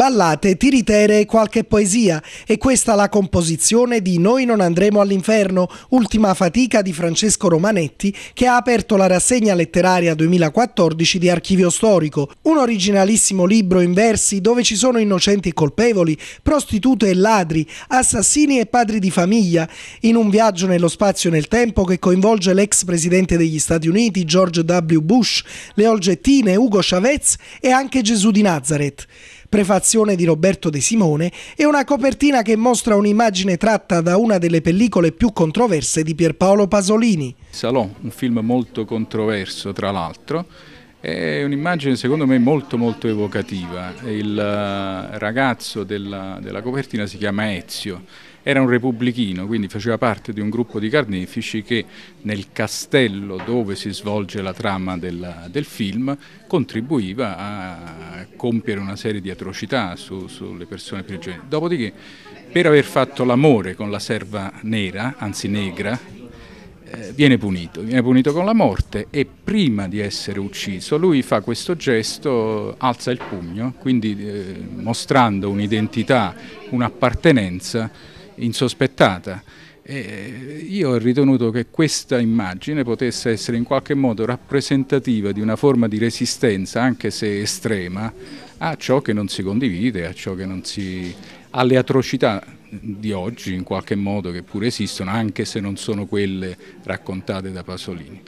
ballate, tiritere e qualche poesia. E questa la composizione di Noi non andremo all'inferno, ultima fatica di Francesco Romanetti, che ha aperto la rassegna letteraria 2014 di Archivio Storico, un originalissimo libro in versi dove ci sono innocenti e colpevoli, prostitute e ladri, assassini e padri di famiglia, in un viaggio nello spazio e nel tempo che coinvolge l'ex presidente degli Stati Uniti George W. Bush, le olgettine Ugo Chavez e anche Gesù di Nazareth prefazione di Roberto De Simone e una copertina che mostra un'immagine tratta da una delle pellicole più controverse di Pierpaolo Pasolini. Salò, un film molto controverso tra l'altro, è un'immagine secondo me molto molto evocativa, il eh, ragazzo della, della, copertina si chiama Ezio, era un repubblichino quindi faceva parte di un gruppo di carnefici che nel castello dove si svolge la trama del, del film contribuiva a compiere una serie di atrocità su, sulle persone prigioniere. Dopodiché per aver fatto l'amore con la serva nera, anzi negra, eh, viene punito, viene punito con la morte e prima di essere ucciso lui fa questo gesto, alza il pugno, quindi eh, mostrando un'identità, un'appartenenza insospettata. E eh, io ho ritenuto che questa immagine potesse essere in qualche modo rappresentativa di una forma di resistenza, anche se estrema, a ciò che non si condivide, ciò che non si... alle atrocità di oggi in qualche modo che pure esistono anche se non sono quelle raccontate da Pasolini.